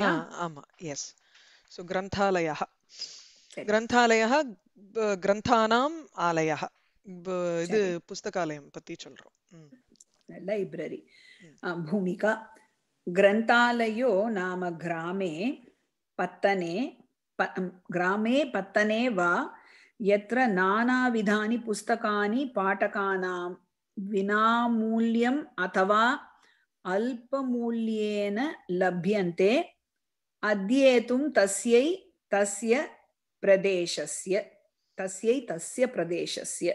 இல்லையா ஆமா yes so கிரந்தாலயः கிரந்தாலயः கிரந்தானாம் ஆலயः இது புஸ்தகாலயம் பத்தி சொல்றோம் லைப்ரரி பூமிகா ग्रन्थालयो नाम ग्रामे पत्तने प, ग्रामे पत्तने वा यत्र नानाविधानि पुस्तकानि पाठकानां विनामूल्यम् अथवा अल्पमूल्येन लभ्यन्ते அத்தியேதும் தஸ்யை தஸ்ய பிரதேசிய தஸ்யை தஸ்ய பிரதேசிய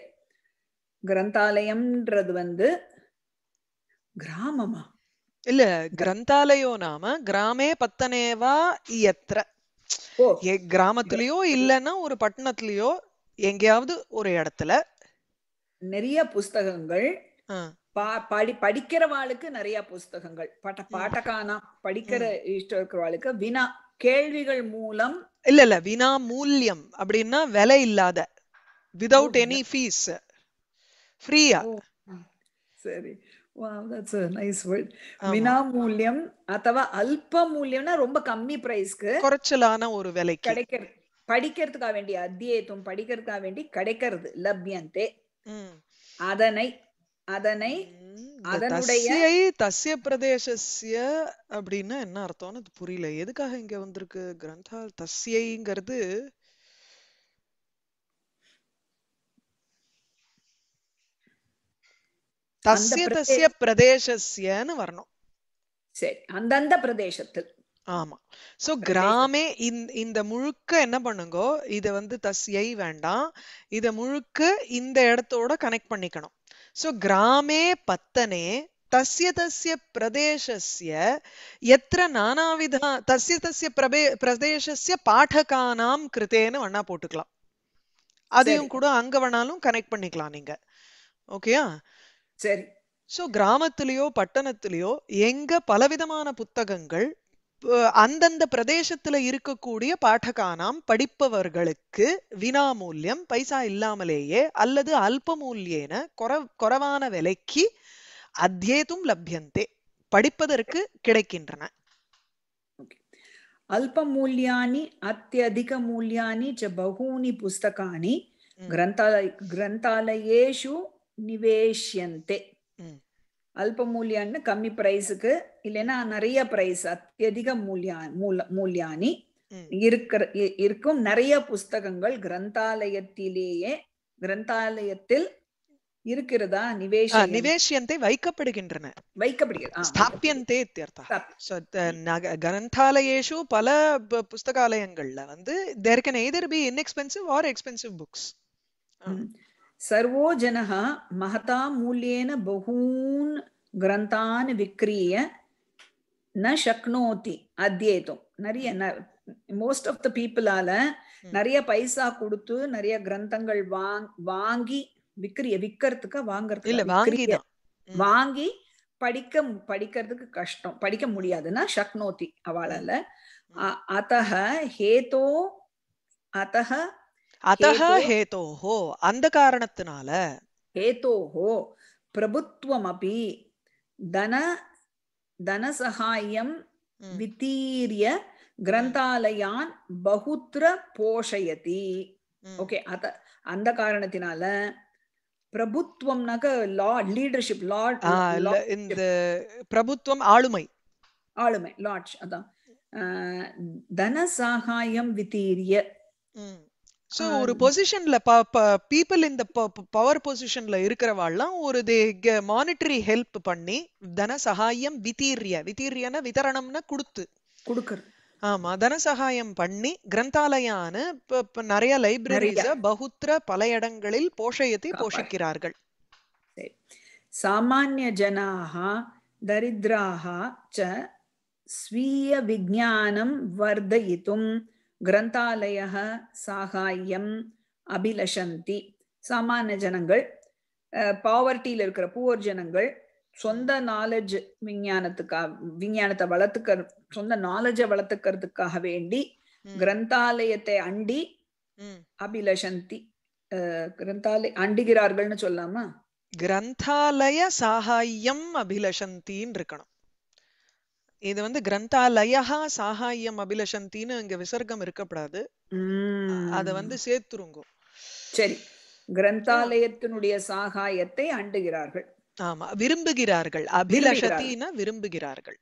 கிரந்தாலயம்ன்றது வந்து கிராமமா இல்ல கிரந்தாலயோ நாம கிராமே பத்தனேவா எத்திர கிராமத்திலயோ இல்லன்னா ஒரு பட்டணத்திலயோ எங்கேயாவது ஒரு இடத்துல நிறைய புஸ்தகங்கள் பா படி படிக்கிறவாளுக்கு நிறைய புஸ்தகங்கள் பட்ட பாட்டகானா படிக்கிற இஷ்டம் இருக்கிறவாளுக்கு வினா கேள்விகள் மூலம் இல்ல இல்ல வினா மூல்யம் அப்படின்னா விலை இல்லாத விதவுட் எனி ஃபீஸ் ஃப்ரீயா சரி வினாமூல்யம் அத்தவா அல்ப ரொம்ப கம்மி பிரைஸ்க்கு குறைச்சலான ஒரு விலை கிடைக்கிறது படிக்கிறதுக்காக வேண்டிய அத்தியத்தும் படிக்கிறதுக்காக வேண்டி கிடைக்கிறது லப்யந்தே அதனை அதனை அதனுடைய தசிய பிரதேசஸ்ய அப்படின்னா என்ன அர்த்தம்னு அது புரியல எதுக்காக இங்க வந்திருக்கு கிரந்தா தசியைங்கிறது தசிய தசிய பிரதேசஸ்யன்னு வரணும் சரி அந்தந்த பிரதேசத்தில் ஆமா சோ கிராமே இந்த முழுக்க என்ன பண்ணுங்கோ இத வந்து தஸ்யை வேண்டாம் இத முழுக்க இந்த இடத்தோட கனெக்ட் பண்ணிக்கணும் சோ கிராமே பத்தனே तस्य तस्य பிரதேசிய यत्र நானாவித तस्य तस्य பிரபே பிரதேசிய பாடகானாம் கிருத்தேன்னு வேணா போட்டுக்கலாம் அதையும் கூட அங்க வேணாலும் கனெக்ட் பண்ணிக்கலாம் நீங்க ஓகேயா சரி ஸோ கிராமத்திலேயோ பட்டணத்திலேயோ எங்க பலவிதமான புத்தகங்கள் அந்தந்த பிரதேசத்துல இருக்கக்கூடிய பாடகானாம் படிப்பவர்களுக்கு வினாமூல்யம் பைசா இல்லாமலேயே அல்லது அல்பமூல்யேன குறவான விலைக்கு அத்தியேதும் லப்யந்தே படிப்பதற்கு கிடைக்கின்றன அல்பமூல்யானி அத்தியதிக மூல்யானி ச பகூனி புஸ்தகானி கிரந்தாலய கிரந்தாலயேஷு நிவேஷ்யந்தே அல்ப மூல்யான்னு கம்மி பிரைஸுக்கு இல்லைன்னா நிறைய பிரைஸ் அத்தியதிக மூல்யா மூல மூல்யானி இருக்கிற இருக்கும் நிறைய புஸ்தகங்கள் கிரந்தாலயத்திலேயே கிரந்தாலயத்தில் இருக்கிறதா நிவேஷ நிவேஷியந்தை வைக்கப்படுகின்றன வைக்கப்படுகிறது ஸ்தாபியந்தே கிரந்தாலயேஷு பல புஸ்தகாலயங்கள்ல வந்து there can either be inexpensive or expensive books சர்வோ ஜனஹா மகதா மூல்யேன பகூன் கிரந்தான் விக்ரிய ந சக்னோதி அத்தியேதும் நிறைய மோஸ்ட் ஆஃப் த பீப்புளால நிறைய பைசா கொடுத்து நிறைய கிரந்தங்கள் வாங்கி விக்கிரிய விக்கிறதுக்கு வாங்கறதுக்கு வாங்கி படிக்க படிக்கிறதுக்கு கஷ்டம் படிக்க முடியாதுன்னா சக்னோதி அவளால அத்தஹ ஹேதோ அத்தஹ அத்தக ஹேதோஹோ அந்த காரணத்தினால ஹேதோஹோ பிரபுத்துவமபி தன தனசகாயம் வித்தீரிய கிரந்தாலயான் பகுத்திர போஷயதி ஓகே அத அந்த காரணத்தினால பிரபுத்துவம்னாக்க லா லீடர்ஷிப் லார்ட் இந்த பிரபுத்துவம் ஆளுமை ஆளுமை லார்ட் அதான் தன சகாயம் வித்தீரிய சோ ஒரு பொசிஷன்ல பீப்புள் இந்த பவர் பொசிஷன்ல இருக்கிறவாள்லாம் ஒரு தே மானிட்டரி ஹெல்ப் பண்ணி தன சகாயம் வித்தீரிய வித்தீரியன விதரணம்னா கொடுத்து கொடுக்கறது ஆமா தன சகாயம் பண்ணி கிரந்தாலயான நிறைய லைப்ரரிஸ பகுத்திர பல இடங்களில் போஷயத்தை போஷிக்கிறார்கள் சாமானிய ஜனாக தரித்ராக ச ஸ்வீய விஜானம் வர்தயித்தும் கிரந்தாலய சாகாயம் அபிலஷந்தி சாமானிய ஜனங்கள் பாவர்ட்டியில் இருக்கிற புவர் ஜனங்கள் சொந்த நாலேஜ் விஞ்ஞானத்துக்காக விஞ்ஞானத்தை வளர்த்துக்க சொந்த நாலேஜை வளர்த்துக்கிறதுக்காக வேண்டி கிரந்தாலயத்தை அண்டி அபிலஷந்தி கிரந்தாலய அண்டுகிறார்கள்னு சொல்லாமா கிரந்தாலய சாகாயம் அபிலஷந்தின் இருக்கணும் இது வந்து கிரந்தாலயா சாகாயம் அபிலஷந்தின்னு இங்க விசர்க்கம் இருக்கப்படாது அத வந்து சேர்த்துருங்கோ சரி கிரந்தாலயத்தினுடைய சாகாயத்தை அண்டுகிறார்கள் ஆமா விரும்புகிறார்கள் அபிலஷத்தின்னா விரும்புகிறார்கள்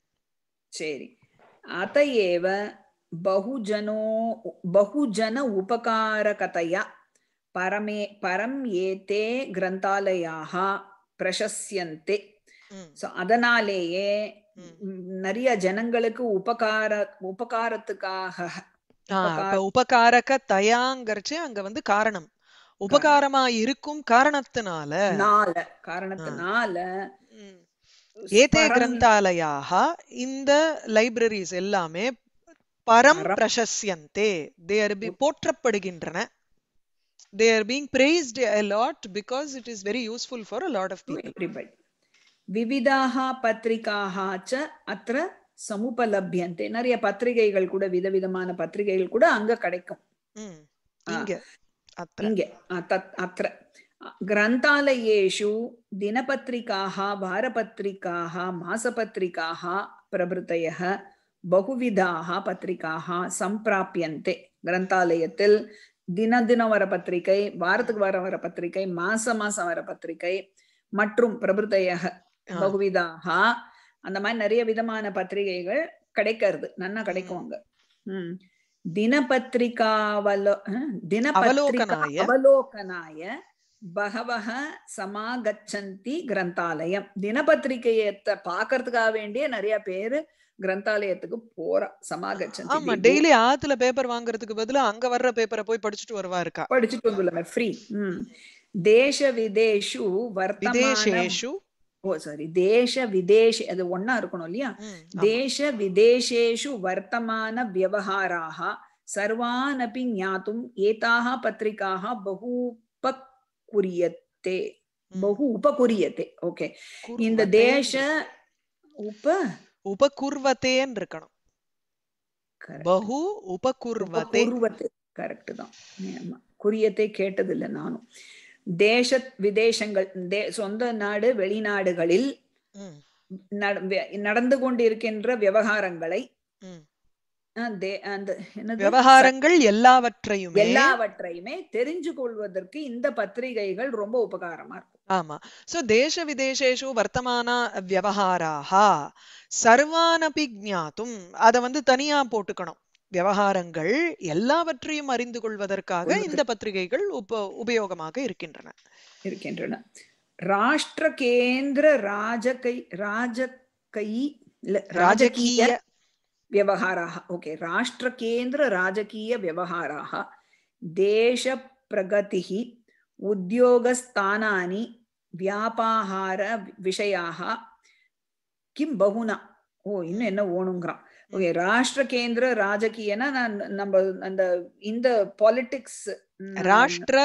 சரி ஏவ பகுஜனோ பகுஜன கதையா பரமே பரம் ஏதே கிரந்தாலயாக பிரசஸ்யந்தே அதனாலேயே நிறைய ஜனங்களுக்கு உபகார உபகாரத்துக்காக உபகாரக தயாங்கிறச்சு அங்க வந்து காரணம் உபகாரமா இருக்கும் காரணத்தினால காரணத்தினால ஏதே கிரந்தாலயாக இந்த லைப்ரரிஸ் எல்லாமே பரம் பிரசஸ்யந்தே தேர் பி போற்றப்படுகின்றன they're being praised a lot because it is very useful for a lot of people விவிதாக பத்திரிகாக அத்த சமுபலபியந்தே நிறைய பத்திரிகைகள் கூட விதவிதமான பத்திரிகைகள் கூட அங்க கிடைக்கும் அத்த கிரந்தாலயேஷு தினபத்திரிக்காக வாரபத்திரிக்காக மாசபத்திரிக்காக பிரபுத்தய பகுவிதாக பத்திரிக்காக சம்பிராபியந்தே கிரந்தாலயத்தில் தின தினம் வர பத்திரிகை வாரத்துக்கு வர வர பத்திரிகை மாச மாசம் வர பத்திரிகை மற்றும் பிரபுத்தையாக பகுவிதாக அந்த மாதிரி நிறைய விதமான பத்திரிகைகள் கிடைக்கிறது நன்னா கிடைக்கும் அங்க உம் அவலோகனாய பகவக சமாகச்சந்தி கிரந்தாலயம் தினபத்திரிகையத்தை பாக்குறதுக்காக வேண்டிய நிறைய பேரு கிரந்தாலயத்துக்கு போற சமாகச்சந்தி ஆமா டெய்லி ஆத்துல பேப்பர் வாங்குறதுக்கு பதிலா அங்க வர்ற பேப்பரை போய் படிச்சுட்டு வருவா இருக்கா படிச்சுட்டு வந்துள்ள ஃப்ரீ தேச விதேஷு வர்த்தமானேஷு ஓ சாரி தேச விதேஷ அது ஒன்னா இருக்கணும் இல்லையா தேச விதேஷேஷு வர்த்தமான வியவஹாராக சர்வான் அப்படி ஞாத்தும் ஏதாக பத்திரிகாக பகு உபகுரியத்தே பகு உபகுரியத்தே ஓகே இந்த தேச உப உபகுர்வத்தேன்னு இருக்கணும் பகு உபகுர்வத்தே கரெக்ட் தான் குறியத்தை கேட்டதில்லை நானும் தேச விதேசங்கள் சொந்த நாடு வெளிநாடுகளில் நடந்து கொண்டிருக்கின்ற விவகாரங்களை விவகாரங்கள் எல்லாவற்றையும் எல்லாவற்றையுமே தெரிஞ்சு கொள்வதற்கு இந்த பத்திரிகைகள் ரொம்ப உபகாரமா இருக்கும் ஆமா சோ தேச விதேசேஷு வர்த்தமான விவகாராக சர்வானபி ஜாத்தும் அத வந்து தனியா போட்டுக்கணும் விவகாரங்கள் எல்லாவற்றையும் அறிந்து கொள்வதற்காக இந்த பத்திரிகைகள் உப உபயோகமாக இருக்கின்றன இருக்கின்றன ராஷ்டிர கேந்திர ராஜகை ராஜகை ராஜகீய விவகாராக ஓகே ராஷ்டிர கேந்திர ராஜகீய விவகாராக தேச பிரகதி உத்தியோகஸ்தானானி வியாபார விஷயாக கிம் பகுனா ஓ இன்னும் என்ன ஓணுங்கிறான் ஓகே ராஷ்டிர கேந்திர ராஜகீயனா நான் நம்ம அந்த இந்த பாலிடிக்ஸ் ராஷ்டிர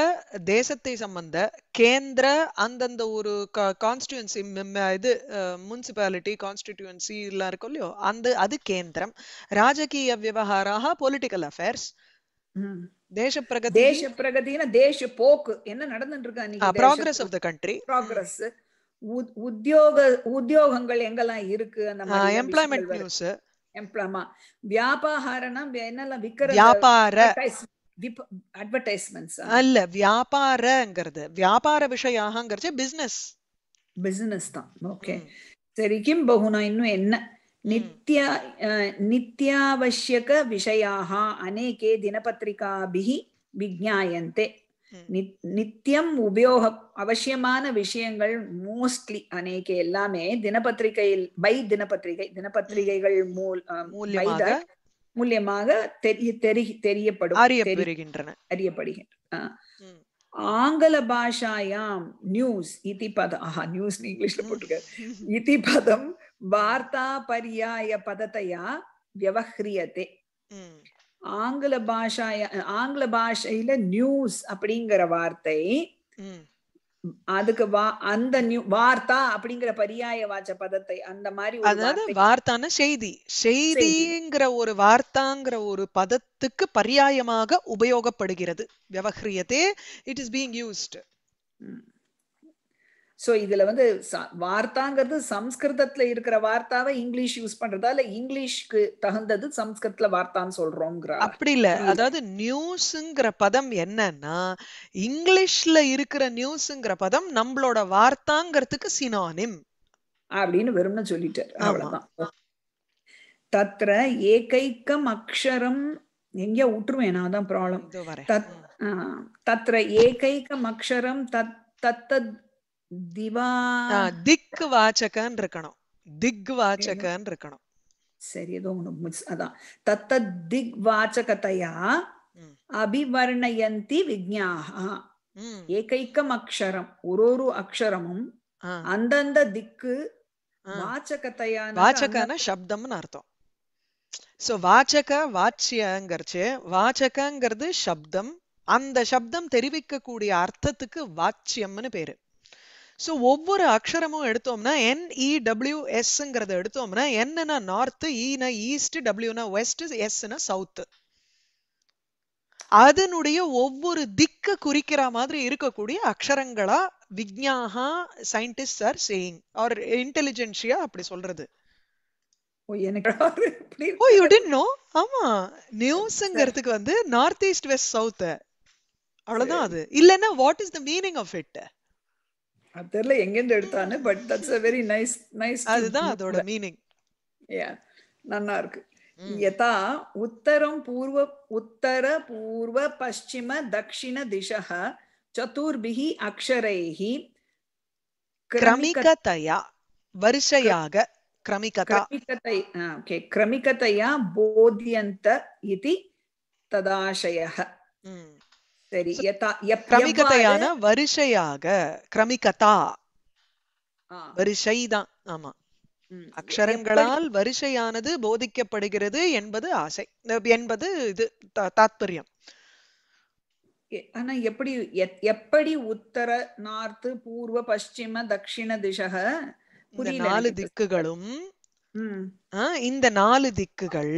தேசத்தை சம்பந்த கேந்திர அந்தந்த ஒரு கான்ஸ்டியூன்சி இது முனிசிபாலிட்டி கான்ஸ்டிடியூன்சி எல்லாம் இருக்கும் இல்லையோ அந்த அது கேந்திரம் ராஜகீய விவகாராக பொலிட்டிக்கல் அஃபேர்ஸ் தேச பிரகதி தேச பிரகதினா தேச போக்கு என்ன நடந்துட்டு இருக்கா progress of the country progress உத்தியோக உத்தியோகங்கள் எங்கெல்லாம் இருக்கு அந்த எம்ப்ளாய்மெண்ட் நியூஸ் எம்ப்ளாமா வியாபாரம்னா என்னெல்லாம் விக்கிற வியாபார அட்வர்டைஸ்மெண்ட்ஸ் அல்ல வியாபாரங்கிறது வியாபார விஷயாகங்கிறது பிசினஸ் பிசினஸ் தான் ஓகே சரி கிம் பகுனா இன்னும் என்ன நித்யா நித்யாவசியக விஷயாக அநேகே தினபத்திரிகாபிகி விஜாயந்தே நித்தியம் உபயோக அவசியமான விஷயங்கள் மோஸ்ட்லி அநேக எல்லாமே தினப்பத்திரிகையில் பை தினப்பத்திரிகை தினப்பத்திரிகைகள் மூல் மூலியமாக தெரிய தெரி தெரியப்படும் அறியப்படுகின்றன ஆங்கில பாஷாயாம் நியூஸ் இதி பதம் ஆஹா நியூஸ் இங்கிலீஷ்ல போட்டுக்க இதி பதம் வார்த்தா பரியாய பதத்தையா வியவஹ்ரியதே ஆங்கில பாஷாய ஆங்கில பாஷையில நியூஸ் அப்படிங்கிற வார்த்தை அதுக்கு வா அந்த நியூ வார்த்தா அப்படிங்கிற பரியாய வாச்ச பதத்தை அந்த மாதிரி அதாவது வார்த்தான செய்தி செய்திங்கிற ஒரு வார்த்தாங்கிற ஒரு பதத்துக்கு பரியாயமாக உபயோகப்படுகிறது விவகிரியதே it is being used so இதுல வந்து வார்த்தாங்கிறது சம்ஸ்கிருதத்துல இருக்கிற வார்த்தாவை இங்கிலீஷ் யூஸ் பண்றதா இல்ல இங்கிலீஷ்க்கு தகுந்தது சம்ஸ்கிருதத்துல வார்த்தான்னு சொல்றோங்கிற அப்படி இல்ல அதாவது நியூஸ்ங்கிற பதம் என்னன்னா இங்கிலீஷ்ல இருக்கிற நியூஸ்ங்கிற பதம் நம்மளோட வார்த்தாங்கிறதுக்கு சினானிம் அப்படின்னு வெறும்னு சொல்லிட்டாரு அவ்வளவுதான் தத்ர ஏகைக்கம் அக்ஷரம் எங்கேயா விட்டுருவேன் நான் தான் ப்ராப்ளம் தத்ர ஏகைக்கம் அக்ஷரம் தத் தத்தத் திவா திக்கு வாச்சகன் இருக்கணும் திக் வாச்சகன் இருக்கணும் சரி ஏதோ ஒண்ணு அதான் தத்த திக் வாச்சகதையா அபிவர்ணயந்தி விஜ்ஞாகா ஏகைக்கம் அக்ஷரம் ஒரு ஒரு அக்ஷரமும் அந்தந்த திக்கு வாச்சகத்தையா வாச்சகான சப்தம்னு அர்த்தம் சோ வாச்சக வாச்சியங்கிறச்சு வாச்சகங்கிறது சப்தம் அந்த சப்தம் தெரிவிக்கக்கூடிய அர்த்தத்துக்கு வாச்சியம்னு பேரு ஸோ ஒவ்வொரு அக்ஷரமும் எடுத்தோம்னா என் எஸ்ங்கிறத e, எடுத்தோம்னா என்னன்னா நார்த் இனா ஈஸ்ட் டபிள்யூனா வெஸ்ட் எஸ்னா சவுத் அதனுடைய ஒவ்வொரு திக்க குறிக்கிற மாதிரி இருக்கக்கூடிய அக்ஷரங்களா விஜ்ஞாகா scientist are saying are intelligentsia அப்படி சொல்றது யூ நோ ஆமா நியூஸ்ங்கிறதுக்கு வந்து நார்த் ஈஸ்ட் வெஸ்ட் சவுத் அவ்வளவுதான் அது இல்லைன்னா what is the meaning of it அது தெரியல எங்கேருந்து எடுத்தானு but that's a very nice nice அதுதான் அதோட மீனிங் யா நல்லா இருக்கு யதா உத்தரம் பூர்வ உத்தர பூர்வ பஷ்சிம தக்ஷிண திசக சதுர்பிஹி அக்ஷரைஹி கிரமிகதையா வருஷையாக கிரமிகதா கிரமிகதை ஓகே கிரமிகதையா போதியந்த இதி ததாஷயः சரி கிரமிகதையான வரிசையாக கிரமிகதா வரிசை தான் ஆமா அக்ஷரங்களால் வரிசையானது போதிக்கப்படுகிறது என்பது ஆசை என்பது இது தாத்பரியம் ஆனா எப்படி எப்படி உத்தர நார்த்து பூர்வ பஷ்சிம தட்சிண திசக நாலு திக்குகளும் இந்த நாலு திக்குகள்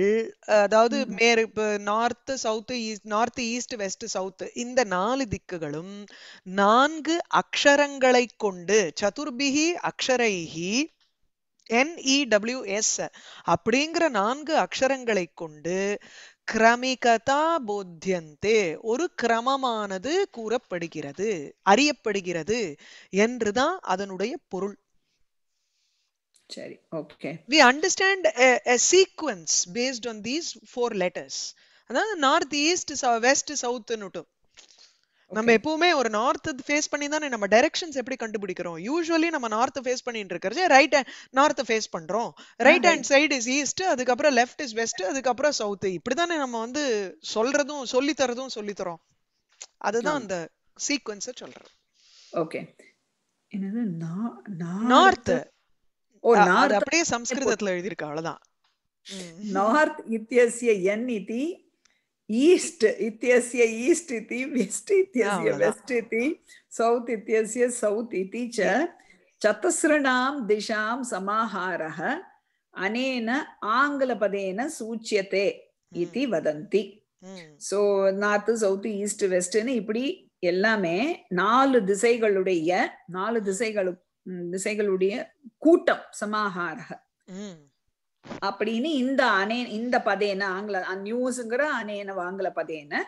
அதாவது மேற்கு north south east north east west south இந்த நாலு திக்குகளும் நான்கு அக்ஷரங்களை கொண்டு சதுர்பிகி அக்ஷரைகி என்இடபிள்யூஎஸ் e அப்படிங்கிற நான்கு அக்ஷரங்களை கொண்டு கிரமிகதா போத்தியந்தே ஒரு கிரமமானது கூறப்படுகிறது அறியப்படுகிறது என்றுதான் அதனுடைய பொருள் சரி okay we understand sequence based on these four letters அதாவது நார்த் ஈஸ்ட் வெஸ்ட் சவுத்துன்னுட்டும் நம்ம எப்பவுமே ஒரு நார்த் ஃபேஸ் பண்ணி தானே நம்ம டைரக்ஷன்ஸ் எப்படி கண்டுபிடிக்கிறோம் யூஸ்வலி நம்ம நார்த் ஃபேஸ் பண்ணிட்டு இருக்கிறது ரைட் நார்த் ஃபேஸ் பண்றோம் right hand side is east அதுக்கப்புறம் லெஃப்ட் இஸ் வெஸ்ட் அதுக்கப்புறம் சவுத் இப்படிதானே நம்ம வந்து சொல்றதும் சொல்லி தரதும் சொல்லி தரோம் அதுதான் அந்த சீக்வன்ஸை சொல்றோம் ஓகே என்னது நார்த் ஓ நார்த் அப்படியே சம்ஸ்கிருதத்துல எழுதியிருக்கா அவ்வளவுதான் நார்த் இத்தியசிய என் இதி ஈஸ்ட் இத்தியசிய ஈஸ்ட் இதி வெஸ்ட் இத்தியசிய வெஸ்ட் இதி சவுத் இத்தியசிய சவுத் இதி ச சதஸ்ரணாம் திஷாம் சமாஹாரः அனேன ஆங்கிலபதேன சூச்சியதே இதி வதந்தி சோ நார்த் சவுத் ஈஸ்ட் வெஸ்ட்னு இப்படி எல்லாமே நாலு திசைகளுடைய நாலு திசைகளுக்கு திசைகளுடைய கூட்டம் சமாஹார அப்படின்னு இந்த அனே இந்த பதேன ஆங்கில நியூஸ்ங்கிற அனேன ஆங்கில பதேன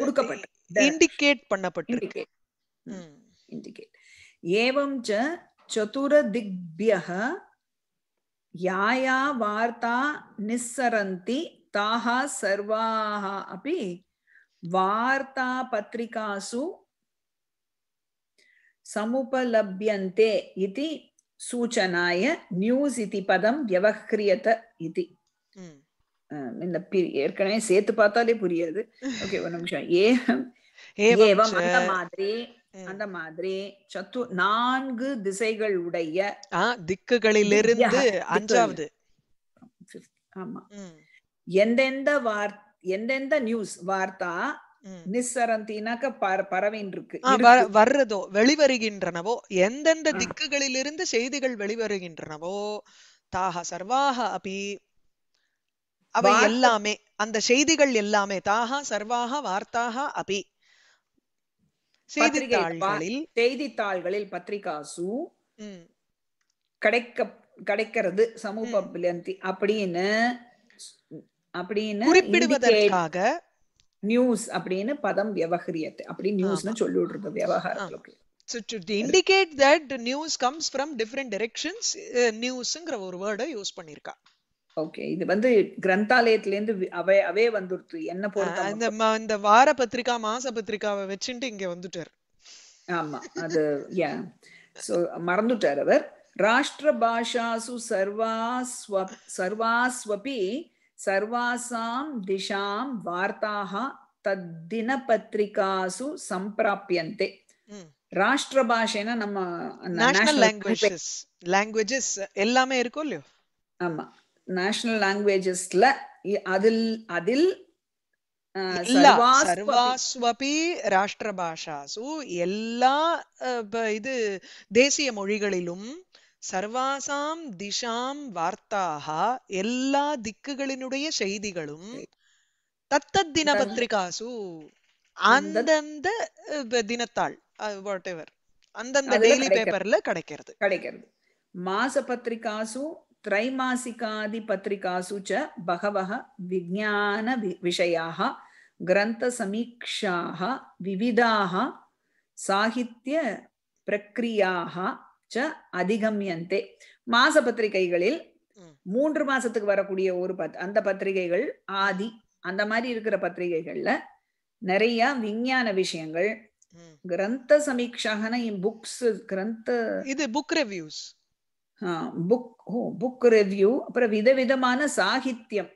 கொடுக்கப்பட்டு இண்டிகேட் பண்ணப்பட்டு இண்டிகேட் ஏவம் ச சதுர திக்பியக யாயா வார்த்தா நிஸ்ஸரந்தி தாஹா சர்வாஹா அப்படி வார்த்தா பத்திரிகாசு சமுபலபியந்தே இது சூச்சனாய நியூஸ் இது பதம் வியவஹ்ரியத இது இந்த ஏற்கனவே சேர்த்து பார்த்தாலே புரியாது ஓகே ஒரு நிமிஷம் ஏகம் ஏவம் அந்த மாதிரி அந்த மாதிரி சத்து நான்கு திசைகள் உடைய திக்குகளிலிருந்து அஞ்சாவது ஆமா hmm. எந்தெந்த வார் எந்தெந்த நியூஸ் வார்த்தா நிசரந்தினாக்க பறவைன் இருக்கு வர்றதோ வெளிவருகின்றனவோ எந்தெந்த திக்குகளிலிருந்து செய்திகள் வெளிவருகின்றனவோ தாக சர்வாக அபி அவை எல்லாமே அந்த செய்திகள் எல்லாமே தாக சர்வாக வார்த்தாக அபி செய்தித்தாள்களில் செய்தித்தாள்களில் பத்திரிகாசு கிடைக்க கிடைக்கிறது சமூக அப்படின்னு அப்படின்னு குறிப்பிடுவதற்காக நியூஸ் அப்படின்னு பதம் வியவஹரியத்து அப்படி நியூஸ்னு சொல்லி விடுறது வியவகாரத்துல So to indicate that the news comes from different directions, uh, ஒரு வேர்டை யூஸ் பண்ணிருக்கா ஓகே இது வந்து கிரந்தாலயத்துல இருந்து அவே அவே வந்துருது என்ன பொறுத்த அந்த இந்த வார பத்திரிகா மாச பத்திரிகாவை வச்சுட்டு இங்க வந்துட்டாரு ஆமா அது யா சோ மறந்துட்டார் அவர் ராஷ்டிர பாஷாசு சர்வாஸ்வ சர்வாஸ்வபி சர்வாசாம் திஷாம் வார்த்தாக தத்தினபத்திரிகாசு சம்பிராபியந்தே ராஷ்டிர நம்ம நேஷனல் லாங்குவேஜஸ் லாங்குவேஜஸ் எல்லாமே இருக்கும் இல்லையோ ஆமா நேஷனல் லாங்குவேஜஸ்ல அதில் அதில் சர்வாஸ்வபி எல்லா இது தேசிய மொழிகளிலும் சர்வாசாம் திஷாம் வார்த்தாக எல்லா திக்குகளினுடைய செய்திகளும் தத்தத் பத்திரிகாசு அந்தந்த தினத்தாள் வாட் எவர் அந்தந்த டெய்லி பேப்பர்ல கிடைக்கிறது கிடைக்கிறது மாச பத்திரிகாசு திரைமாசிகாதி பத்திரிகாசு ச பகவக விஜான விஷயாக கிரந்த சமீக்ஷாக விவிதாக சாகித்ய பிரக்ரியாக ச அதிகம்யந்தே மாச பத்திரிகைகளில் மூன்று மாசத்துக்கு வரக்கூடிய ஒரு பத் அந்த பத்திரிகைகள் ஆதி அந்த மாதிரி இருக்கிற பத்திரிகைகள்ல நிறைய விஞ்ஞான விஷயங்கள் கிரந்த சமீக்ஷான புக்ஸ் கிரந்த இது book reviews book book review அப்புறம் விதவிதமான சாகித்யம்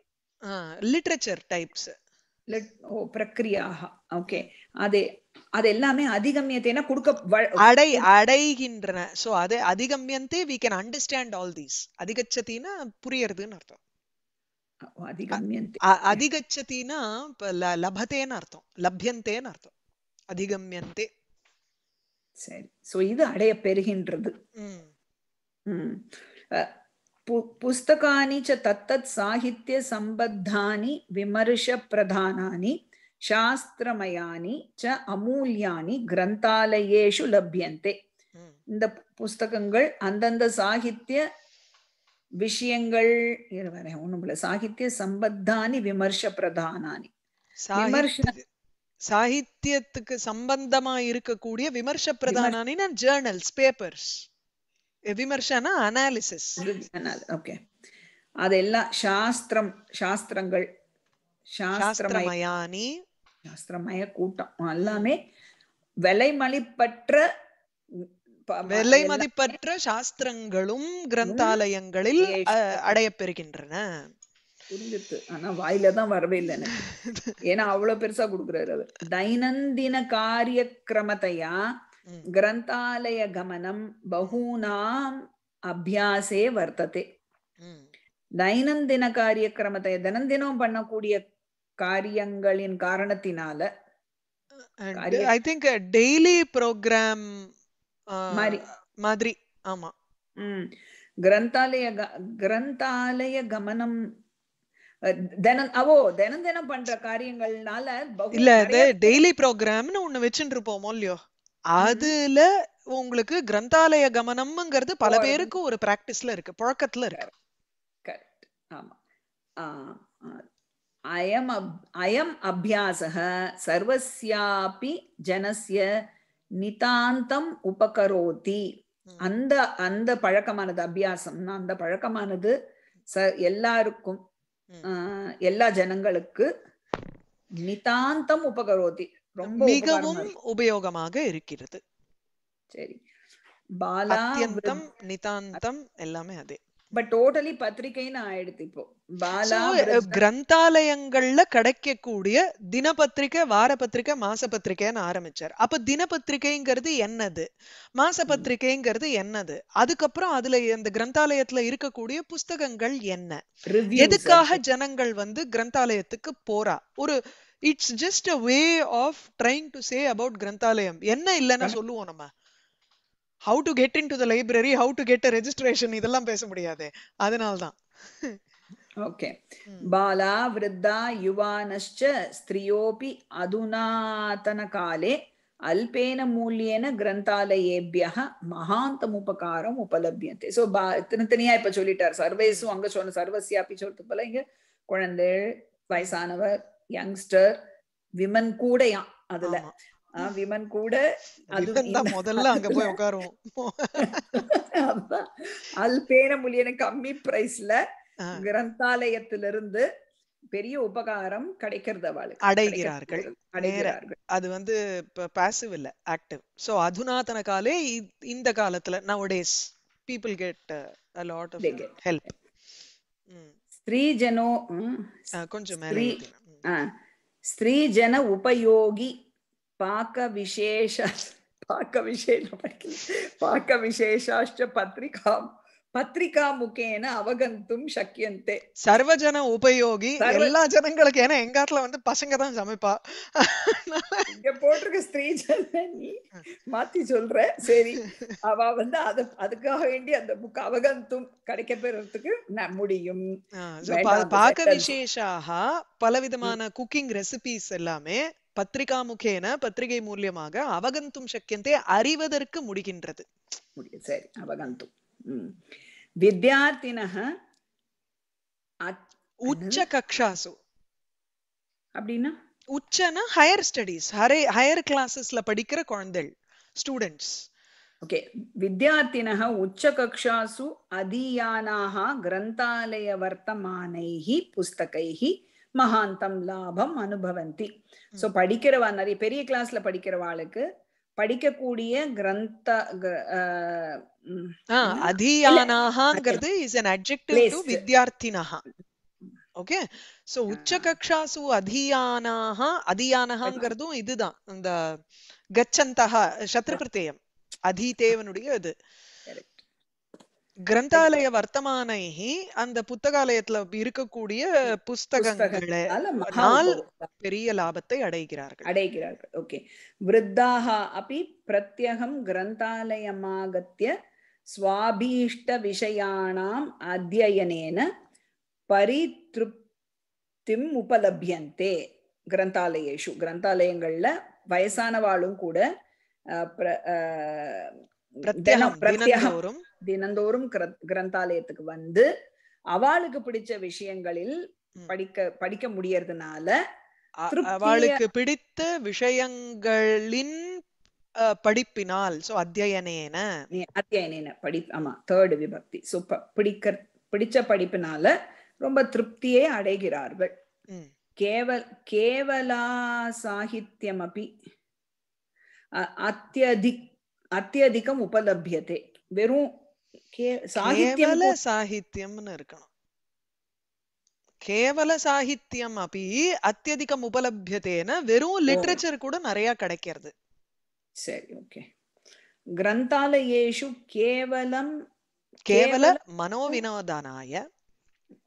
லிட்ரேச்சர் டைப்ஸ் லெட் ஓ பிரக்ரியாக ஓகே அது அது எல்லாமே அதிகமியத்தைனா கொடுக்க அடை அடைகின்றன சோ அது அதிகமியந்தே we can understand all these அதிகச்சத்தினா புரியறதுன்னு அர்த்தம் அதிகச்சத்தினா லபத்தேன்னு அர்த்தம் லப்யந்தேன்னு அர்த்தம் அதிகமியந்தே சரி சோ இது அடைய பெறுகின்றது पुस्तकानि च तत्तत् साहित्यसम्बद्धानि विमर्शप्रधानानि शास्त्रमयानि च अमूल्यानि கிரந்தாலயேஷு லபியந்தே இந்த புஸ்தகங்கள் அந்தந்த சாகித்ய விஷயங்கள் ஒண்ணும் இல்ல சாகித்ய சம்பத்தானி விமர்ச பிரதானி சாகித்யத்துக்கு சம்பந்தமா இருக்கக்கூடிய விமர்ச பிரதானி ஜேர்னல்ஸ் பேப்பர்ஸ் விமர்சனா அனாலிசிஸ் ஓகே அதெல்லாம் சாஸ்திரம் சாஸ்திரங்கள் சாஸ்திரமயானி சாஸ்திரமய கூட்டம் எல்லாமே விலை மலிப்பற்ற விலை மதிப்பற்ற சாஸ்திரங்களும் கிரந்தாலயங்களில் அடையப்பெறுகின்றன புரிஞ்சிருது ஆனா வாயில தான் வரவே இல்லை எனக்கு ஏன்னா அவ்வளவு பெருசா குடுக்குறாரு அது தைனந்தின காரிய கிரமத்தையா கிரந்தாலய mm. கமனம் बहूनाम् அபியாசே வர்த்ததே தைனந்தின காரியக்கிரமத்தை தினந்தினம் பண்ணக்கூடிய காரியங்களின் காரணத்தினால ஐ திங்க் டெய்லி ப்ரோக்ராம் மாதிரி மாதிரி ஆமா கிரந்தாலய கிரந்தாலய கமனம் தினம் அவோ தினம் தினம் பண்ற காரியங்கள்னால இல்ல டெய்லி ப்ரோக்ராம்னு ஒண்ணு வச்சுட்டு இருப்போமோ இல்லையோ அதுல உங்களுக்கு கிரந்தாலய கமனம்ங்கிறது பல பேருக்கு ஒரு பிராக்டிஸ்ல இருக்கு புழக்கத்துல இருக்கு கரெக்ட் அயம் அயம் அபியாசக சர்வஸ்யாபி ஜனசிய நிதாந்தம் உபகரோதி அந்த அந்த பழக்கமானது அபியாசம் அந்த பழக்கமானது ச எல்லாருக்கும் எல்லா ஜனங்களுக்கு நிதாந்தம் உபகரோதி மிகவும் உபயோகமாக இருக்கிறது சரி பாலா அத்தியந்தம் நிதாந்தம் எல்லாமே அதே பட் டோட்டலி பத்திரிகைன்னு ஆயிடுது இப்போ பாலா கிரந்தாலயங்கள்ல கிடைக்கக்கூடிய தினப்பத்திரிகை வார பத்திரிகை மாச பத்திரிக்கைன்னு ஆரம்பிச்சார் அப்ப தினப்பத்திரிகைங்கிறது என்னது மாச பத்திரிகைங்கிறது என்னது அதுக்கப்புறம் அதுல அந்த கிரந்தாலயத்துல இருக்கக்கூடிய புஸ்தகங்கள் என்ன எதுக்காக ஜனங்கள் வந்து கிரந்தாலயத்துக்கு போறா ஒரு it's just a way of trying to say about கிரந்தாலயம் என்ன இல்லைன்னா சொல்லுவோம் நம்ம how to get into the library how to get a registration இதெல்லாம் பேச முடியாது அதனால்தான் தான் ஓகே பாலா விருத்தா யுவானश्च ஸ்திரியோபி அதுநாதன காலே அல்பேன மூல்யேன கிரந்தாலயேபியா மகாந்தம் உபகாரம் உபலபியத்தை ஸோ பா தனித்தனியா இப்ப சொல்லிட்டார் சர்வேஸும் அங்க சொன்ன சர்வசியாப்பி சொல்றது போல இங்க குழந்தை வயசானவர் யங்ஸ்டர் விமன் கூடயாம் அதுல விமன் கூட அது முதல்ல அங்க போய் உட்காருவோம் அல் பேரமுலியன கம்மி பிரைஸ்ல கிரந்தாலயத்திலிருந்து பெரிய உபகாரம் கிடைக்கிறது அவளுக்கு அடைகிறார்கள் அடைகிறார்கள் அது வந்து பாசிவ் இல்ல ஆக்டிவ் சோ அதுநாதன காலே இந்த காலத்துல nowadays people get a lot of help ஸ்திரீ ஜனோ கொஞ்சம் மேலே ஸ்ரீஜன உபயோகி பாக்க விசேஷ பாக்க விசேஷ பாக்க விசேஷாஷ்ட பத்திரிகாம் பத்திரிகா முகேன அவகந்தும் சக்கியந்தே சர்வஜன உபயோகி எல்லா ஜனங்களுக்கு ஏன்னா எங்க வந்து பசங்க தான் சமைப்பா இங்க போட்டிருக்க ஸ்திரீ நீ மாத்தி சொல்ற சரி அவ வந்து அது அதுக்காக வேண்டி அந்த புக் அவகந்தும் கிடைக்க பெறதுக்கு முடியும் பாக்க விசேஷாக பலவிதமான குக்கிங் ரெசிபிஸ் எல்லாமே பத்திரிகா முகேன பத்திரிகை மூலியமாக அவகந்தும் சக்கியந்தே அறிவதற்கு முடிகின்றது சரி அவகந்தும் 嗯。Mm. வித்யார்த்தினः உச்சகக்ஷாசு அப்படின்னா உச்சனா ஹையர் ஸ்டடீஸ் ஹரே ஹையர் கிளாஸஸ்ல படிக்கிற குழந்தைகள் ஸ்டூடெண்ட்ஸ் ஓகே வித்யார்த்தினः கிரந்தாலய மகாந்தம் லாபம் அனுபவந்தி ஸோ படிக்கிறவா நிறைய பெரிய கிளாஸ்ல படிக்கிறவாளுக்கு படிக்கக்கூடிய கிரந்த அதியானாங்கிறது இஸ் an அட்ஜெக்டிவ் to வித்யார்த்தினஹ ஓகே சோ உச்ச கக்ஷாசு அதியானாஹ அதியானஹங்கிறதும் இதுதான் இந்த கச்சந்தஹ சத்ரு பிரத்யம் அதீதேவனுடைய இது கிரந்தாலய வர்த்தமானை அந்த புத்தகாலயத்துல இருக்கக்கூடிய புஸ்தகங்களை பெரிய லாபத்தை அடைகிறார்கள் அடைகிறார்கள் ஓகே விருத்தாக அப்படி பிரத்யகம் கிரந்தாலயமாகத்திய சுவாபீஷ்ட விஷயானாம் அத்தியனேன பரிதிருப்திம் உபலபியந்தே கிரந்தாலயேஷு கிரந்தாலயங்கள்ல வயசானவாளும் கூட தினந்தோறும் தினந்தோறும் கிரந்தாலயத்துக்கு வந்து அவளுக்கு பிடிச்ச விஷயங்களில் படிக்க படிக்க முடியறதுனால அவளுக்கு பிடித்த விஷயங்களின் படிப்பினால் சோ அத்தியனேன அத்தியனேன படி ஆமா தேர்ட் விபக்தி சோ பிடிக்க பிடிச்ச படிப்பினால ரொம்ப திருப்தியே அடைகிறார்கள் கேவல் கேவலா சாகித்யம் அப்படி அத்தியதிக் அத்தியதிகம் உபலபியத்தை வெறும் சாகித்யம் சாகித்யம்னு இருக்கணும் கேவல சாகித்யம் அப்படி அத்தியதிகம் உபலபியத்தேன வெறும் லிட்ரேச்சர் கூட நிறைய கிடைக்கிறது சரி ஓகே கிரந்தாலயேஷு கேவலம் கேவல மனோவினோதனாய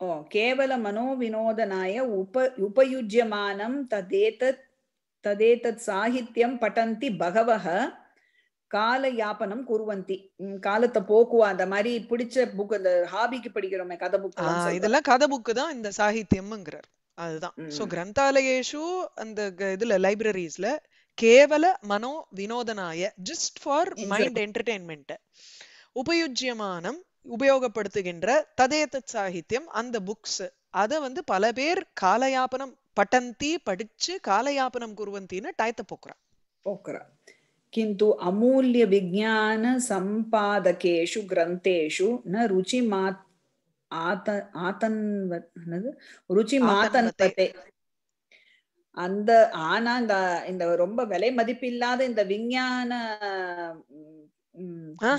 ஓ கேவல மனோவினோதனாய உப உபயுஜ்யமானம் ததேதத் ததேதத் சாகித்யம் பட்டந்தி பகவஹ கால யாபனம் குருவந்தி காலத்தை போக்குவா அந்த மாதிரி பிடிச்ச புக் அந்த ஹாபிக்கு படிக்கிறோமே கதை புக் இதெல்லாம் கதை புக்கு தான் இந்த சாகித்யம்ங்கிறார் அதுதான் சோ கிரந்தாலயேஷு அந்த இதுல லைப்ரரிஸ்ல கேவல மனோ வினோதனாய ஜஸ்ட் ஃபார் மைண்ட் என்டர்டெயின்மெண்ட் உபயுஜ்யமானம் உபயோகப்படுத்துகின்ற ததேத சாகித்யம் அந்த புக்ஸ் அத வந்து பல பேர் காலயாபனம் பட்டந்தி படிச்சு காலயாபனம் குருவந்தின்னு டயத்தை போக்குறான் போக்குறான் किन्तु अमूल्यविज्ञानसम्पादकेषु ग्रन्थेषु न रुचिमात् आत ஆத்தன்வ ருச்சிமாத்தன்வத்தை அந்த ஆனா இந்த இந்த ரொம்ப விலை மதிப்பில்லாத இந்த விஞ்ஞான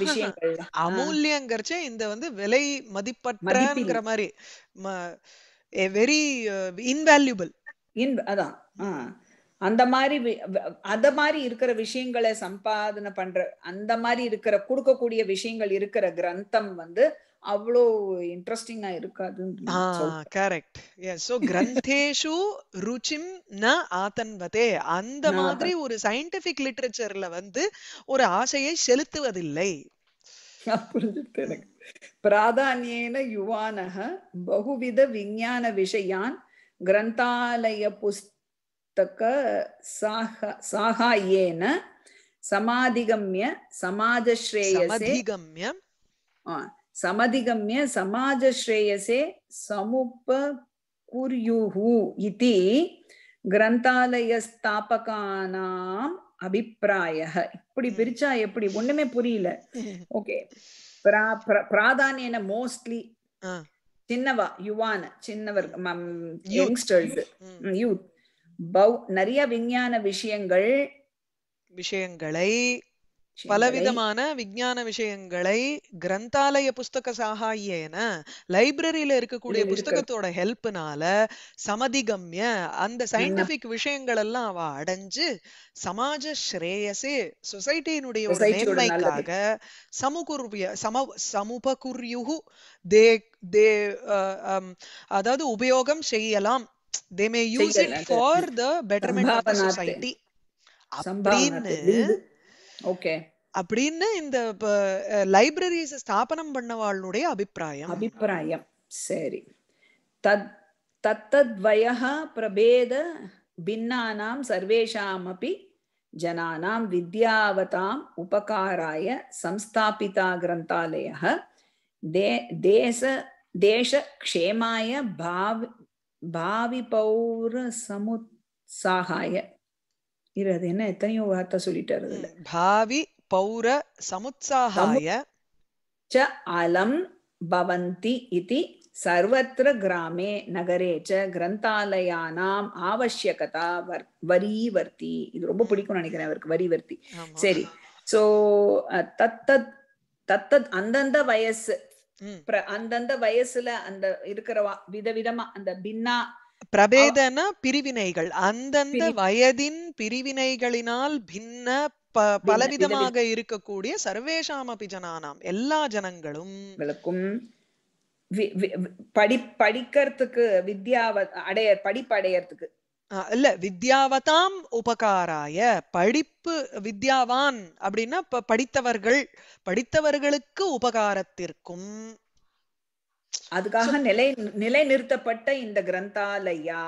விஷயங்கள் அமூல்யங்கிறச்ச இந்த வந்து விலை மதிப்பற்றங்கிற மாதிரி வெரி இன்வேல்யூபிள் uh, இன் அதான் அந்த மாதிரி அந்த மாதிரி இருக்கிற விஷயங்களை சம்பாதனை பண்ற அந்த மாதிரி இருக்கிற கொடுக்கக்கூடிய விஷயங்கள் இருக்கிற கிரந்தம் வந்து அவ்வளோ இன்ட்ரெஸ்டிங்கா இருக்காது கரெக்ட் சோ கிரந்தேஷு ருச்சிம் ந ஆதன்வதே அந்த மாதிரி ஒரு சயின்டிபிக் லிட்ரேச்சர்ல வந்து ஒரு ஆசையை செலுத்துவதில்லை புரிஞ்சுட்டு பிராதானியேன யுவானக பகுவித விஞ்ஞான விஷயான் கிரந்தாலய புஸ்த புஸ்தக சாக சாகாயேன சமாதிகம்ய சமாஜஸ்ரேயசே சமதிகம்ய சமாஜஸ்ரேயசே சமுப்ப குர்யுஹு இதி ஸ்தாபகானாம் அபிப்பிராய இப்படி பிரிச்சா எப்படி ஒண்ணுமே புரியல ஓகே பிராதானியன மோஸ்ட்லி சின்னவா யுவான சின்னவர் யங்ஸ்டர்ஸ் யூத் நிறைய விஞ்ஞான விஷயங்கள் விஷயங்களை பலவிதமான விஞ்ஞான விஷயங்களை கிரந்தாலய புஸ்தக சாகாயேன லைப்ரரியில இருக்கக்கூடிய புஸ்தகத்தோட ஹெல்ப்னால சமதிகம்ய அந்த சயின்டிபிக் விஷயங்கள் எல்லாம் அவ அடைஞ்சு சமாஜ ஸ்ரேயசே சொசைட்டியினுடைய ஒரு நேர்மைக்காக சமுகுர்விய சம சமுபகுர்யுகு தே தே அதாவது உபயோகம் செய்யலாம் they may use it for the betterment of the society அப்படின்னு ஓகே அப்படின்னு இந்த லைப்ரரிஸ் ஸ்தாபனம் பண்ணவாளுடைய அபிப்பிராயம் அபிப்பிராயம் சரி தத் தத்தத்வயः பிரபேத பின்னானாம் சர்வேஷாமபி ஜனானாம் வித்யாவதாம் உபகாராய சம்ஸ்தாபிதா கிரந்தாலய தே தேச தேசக்ஷேமாய பாவ் பாவி பௌர சமுத்சாகாய இரு என்ன எத்தனையோ வார்த்தை சொல்லிட்டு பாவி பௌர சமுத்சாகாய ச அலம் பவந்தி இது சர்வத்திர கிராமே நகரே ச கிரந்தாலயானாம் ஆவசியகதா வர் வரிவர்த்தி இது ரொம்ப பிடிக்கும் நினைக்கிறேன் அவருக்கு வரிவர்த்தி சரி சோ தத்தத் தத்தத் அந்தந்த வயசு அந்தந்த வயசுல அந்த இருக்கிற விதவிதமா அந்த பின்னா பிரபேதன பிரிவினைகள் அந்தந்த வயதின் பிரிவினைகளினால் பின்ன ப பலவிதமாக இருக்கக்கூடிய சர்வேஷாமபி ஜனானாம் எல்லா ஜனங்களும் படி படிக்கிறதுக்கு வித்யா அடைய படிப்பு அடையறதுக்கு இல்ல வித்யாவதாம் உபகாராய படிப்பு வித்யாவான் அப்படின்னா இப்ப படித்தவர்கள் படித்தவர்களுக்கு உபகாரத்திற்கும் அதுக்காக நிலை நிலை நிறுத்தப்பட்ட இந்த கிரந்தாலயா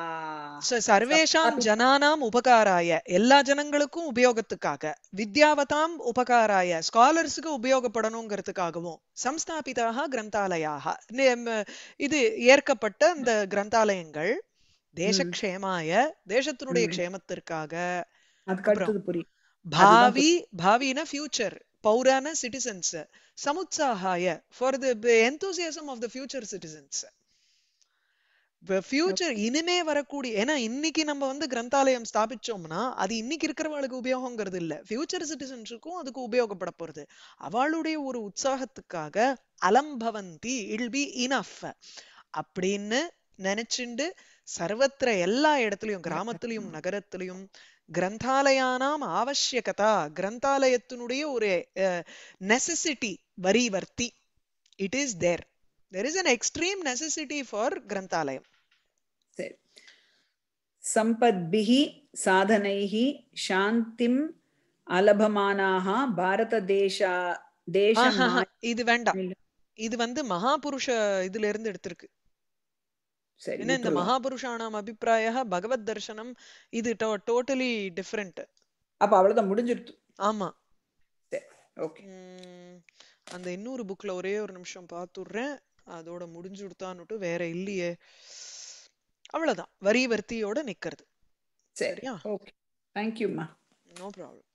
சர்வேஷாம் ஜனானாம் உபகாராய எல்லா ஜனங்களுக்கும் உபயோகத்துக்காக வித்யாவதாம் உபகாராய ஸ்காலர்ஸுக்கு உபயோகப்படணுங்கிறதுக்காகவும் சம்ஸ்தாபிதாக கிரந்தாலயாக இது ஏற்கப்பட்ட இந்த கிரந்தாலயங்கள் தேசக்ஷேமாய தேசத்தினுடைய க்ஷேமத்திற்காக பாவி பாவினா ஃபியூச்சர் பௌரான சிட்டிசன்ஸ் சமுத்சாகாய for the enthusiasm of the future citizens future இனிமே வரக்கூடிய ஏன்னா இன்னைக்கு நம்ம வந்து கிரந்தாலயம் ஸ்தாபிச்சோம்னா அது இன்னைக்கு இருக்கிறவளுக்கு உபயோகங்கிறது இல்ல ஃபியூச்சர் சிட்டிசன்ஸுக்கும் அதுக்கு உபயோகப்பட போறது அவளுடைய ஒரு உற்சாகத்துக்காக அலம்பவந்தி இல் பி இனஃப் அப்படின்னு நினைச்சுண்டு சர்வத்திர எல்லா இடத்துலயும் கிராமத்திலையும் நகரத்திலையும் கிரந்தாலயானாம் ஆவசியகதா கிரந்தாலயத்தினுடைய ஒரு நெசசிட்டி வரி வர்த்தி it is there there is an extreme necessity for கிரந்தாலயம் சரி சம்பத்பிஹி சாதனைஹி சாந்திம் அலபமானாக பாரததேசா தேச இது வேண்டாம் இது வந்து மகாபுருஷ இதுல இருந்து எடுத்திருக்கு சரி இந்த மகாபுருஷானாம் அபிப்பிராய பகவத் தர்சனம் இது டோட்டலி டிஃப்ரெண்ட் அப்ப அவ்வளவுதான் முடிஞ்சிருச்சு ஆமா ஓகே அந்த இன்னொரு புக்ல ஒரே ஒரு நிமிஷம் பாத்துடுறேன் அதோட முடிஞ்சு முடிஞ்சுடுத்தான்னுட்டு வேற இல்லையே அவ்வளவுதான் வரி வர்த்தியோட நிக்கிறது சரியா ஓகே தேங்க்யூம்மா நோ ப்ராப்ளம்